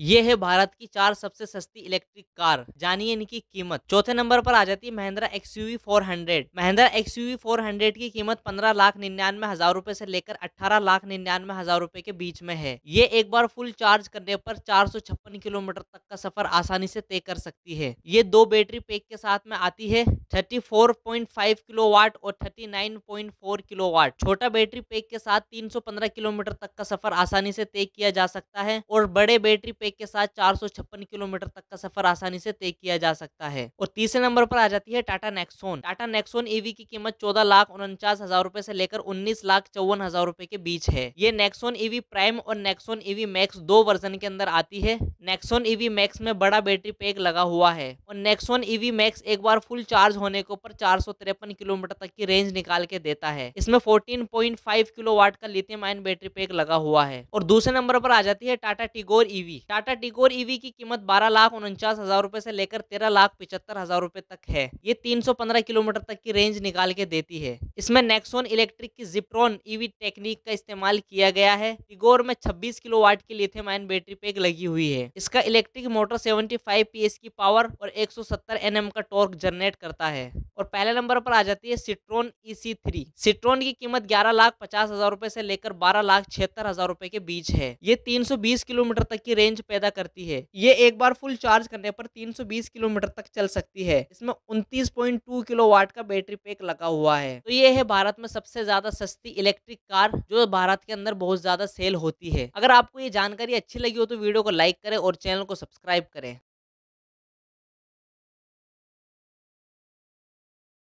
ये है भारत की चार सबसे सस्ती इलेक्ट्रिक कार जानिए इनकी कीमत चौथे नंबर पर आ जाती है Mahindra four hundred Mahindra four hundred की कीमत पंद्रह लाख निन्यानवे हजार रूपए से लेकर अठारह लाख निन्यानवे हजार रूपए के बीच में है ये एक बार फुल चार्ज करने पर चार सौ छप्पन किलोमीटर तक का सफर आसानी से तय कर सकती है ये दो बैटरी पैक के साथ में आती है thirty four point five kilowatt और thirty nine point four kilowatt छोटा बैटरी पैक के साथ तीन सौ पंद्रह किलोमीटर तक का सफर आसानी से तय किया जा सकता है और बड़े बैटरी पैक पैक के साथ चार किलोमीटर तक का सफर आसानी से तय किया जा सकता है और तीसरे नंबर पर आ जाती है Tata Nexon Tata Nexon EV की कीमत चौदह लाख उनचास हजार रूपए से लेकर उन्नीस लाख चौवन हजार रूपए के बीच है ये नेक्सोन ईवी प्राइम और नेक्सोन ईवी मैक्स दो वर्जन के अंदर आती है नेक्सोन ईवी मैक्स में बड़ा बैटरी पैक लगा हुआ है और नेक्सोन ईवी मैक्स एक बार फुल चार्ज होने के ऊपर चार किलोमीटर तक की रेंज निकाल के देता है इसमें फाइव किलो वाट का लिथियम आयन बैटरी पैक लगा हुआ है और दूसरे नंबर पर आ जाती है Tata Tigor EV e Tata Tigor EV e की कीमत बारह लाख उनचास हजार रूपए से लेकर तेरह लाख पिछहत्तर हजार रूपए तक है ये तीन सौ पंद्रह किलोमीटर तक की रेंज निकाल के देती है इसमें नेक्सोन इलेक्ट्रिक की जिप्रोन ईवी टेक्निक का इस्तेमाल किया गया है टिगोर में छब्बीस किलो वाट की लिथियम आयन बैटरी पैक लगी हुई है इसका इलेक्ट्रिक मोटर सेवेंटी फाइव की पावर और एक सौ सत्तर का टॉर्क जनरेट करता है और पहले नंबर पर आ जाती है सिट्रोन ई थ्री सिट्रोन की कीमत ग्यारह लाख पचास हजार रूपए से लेकर बारह लाख छिहत्तर हजार रूपए के बीच है ये तीन सौ बीस किलोमीटर तक की रेंज पैदा करती है ये एक बार फुल चार्ज करने पर 320 किलोमीटर तक चल सकती है इसमें उनतीस किलो वाट का बैटरी पैक लगा हुआ है तो ये है भारत में सबसे ज्यादा सस्ती इलेक्ट्रिक कार जो भारत के अंदर बहुत ज्यादा सेल होती है अगर आपको ये जानकारी अच्छी लगी हो तो वीडियो को लाइक करे और चैनल को सब्सक्राइब करें